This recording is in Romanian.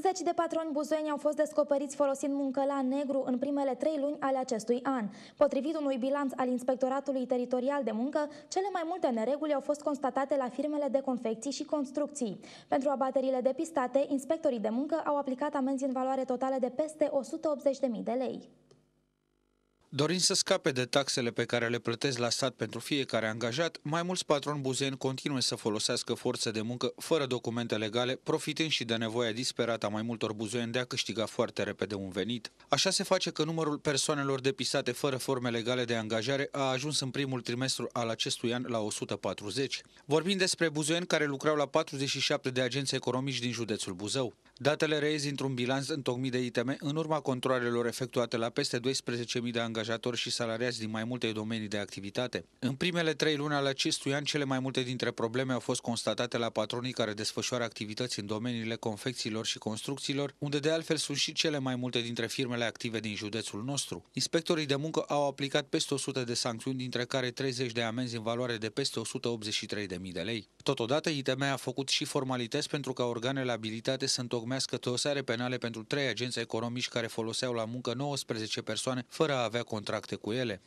Zeci de patroni buzoieni au fost descoperiți folosind muncă la negru în primele trei luni ale acestui an. Potrivit unui bilanț al Inspectoratului Teritorial de Muncă, cele mai multe nereguli au fost constatate la firmele de confecții și construcții. Pentru abaterile depistate, inspectorii de muncă au aplicat amenzi în valoare totală de peste 180.000 de lei. Dorind să scape de taxele pe care le plătesc la stat pentru fiecare angajat, mai mulți patroni buzeni continuă să folosească forță de muncă fără documente legale, profitând și de nevoia disperată a mai multor buzoieni de a câștiga foarte repede un venit. Așa se face că numărul persoanelor depisate fără forme legale de angajare a ajuns în primul trimestru al acestui an la 140. Vorbim despre buzoieni care lucrau la 47 de agenți economici din județul Buzău. Datele reiez într-un bilanț întocmit de ITM în urma controlelor efectuate la peste 12.000 de angajați angajatori și salariați din mai multe domenii de activitate. În primele trei luni ale acestui an, cele mai multe dintre probleme au fost constatate la patronii care desfășoară activități în domeniile confecțiilor și construcțiilor, unde de altfel sunt și cele mai multe dintre firmele active din județul nostru. Inspectorii de muncă au aplicat peste 100 de sancțiuni, dintre care 30 de amenzi în valoare de peste 183.000 de lei. Totodată, ITM a făcut și formalități pentru ca organele abilitate să întocmească dosare penale pentru trei agenți economici care foloseau la muncă 19 persoane fără a avea contracte cu ele?